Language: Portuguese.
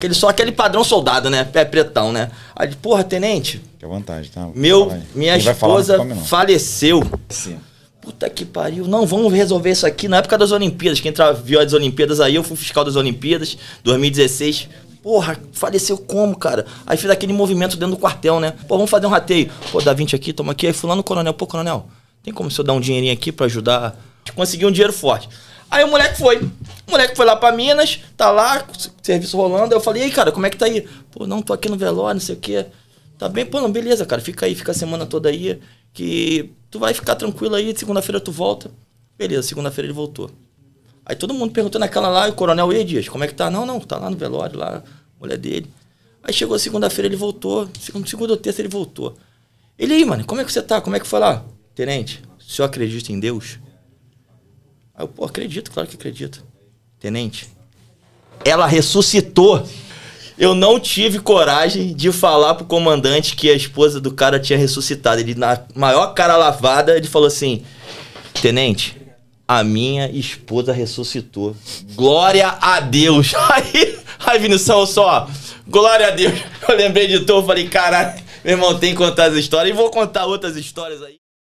Aquele, só aquele padrão soldado, né? Pé pretão, né? Aí, porra, tenente. Que vontade, tá? Meu, minha esposa faleceu. Sim. Puta que pariu. Não, vamos resolver isso aqui na época das Olimpíadas. Quem viu as Olimpíadas aí, eu fui fiscal das Olimpíadas, 2016. Porra, faleceu como, cara? Aí fiz aquele movimento dentro do quartel, né? Pô, vamos fazer um rateio. Pô, dá 20 aqui, toma aqui. Aí fui lá no coronel. Pô, coronel, tem como o senhor dar um dinheirinho aqui para ajudar? Consegui um dinheiro forte. Aí o moleque foi. O moleque foi lá pra Minas, tá lá, serviço rolando. Aí eu falei, ei, cara, como é que tá aí? Pô, não, tô aqui no velório, não sei o quê. Tá bem? Pô, não, beleza, cara. Fica aí, fica a semana toda aí. Que tu vai ficar tranquilo aí, segunda-feira tu volta. Beleza, segunda-feira ele voltou. Aí todo mundo perguntou naquela lá, o coronel E. Dias, como é que tá? Não, não, tá lá no velório, lá, mulher dele. Aí chegou segunda-feira, ele voltou. segundo, segunda ou terça ele voltou. Ele aí, mano, como é que você tá? Como é que foi lá? Tenente, o senhor acredita em Deus? Aí eu, pô, acredito, claro que acredito. Tenente, ela ressuscitou. Eu não tive coragem de falar pro comandante que a esposa do cara tinha ressuscitado. Ele, na maior cara lavada, ele falou assim: Tenente, a minha esposa ressuscitou. Glória a Deus. Aí, aí Vinição, só, glória a Deus. Eu lembrei de tu, falei: caralho, meu irmão, tem que contar as histórias. E vou contar outras histórias aí.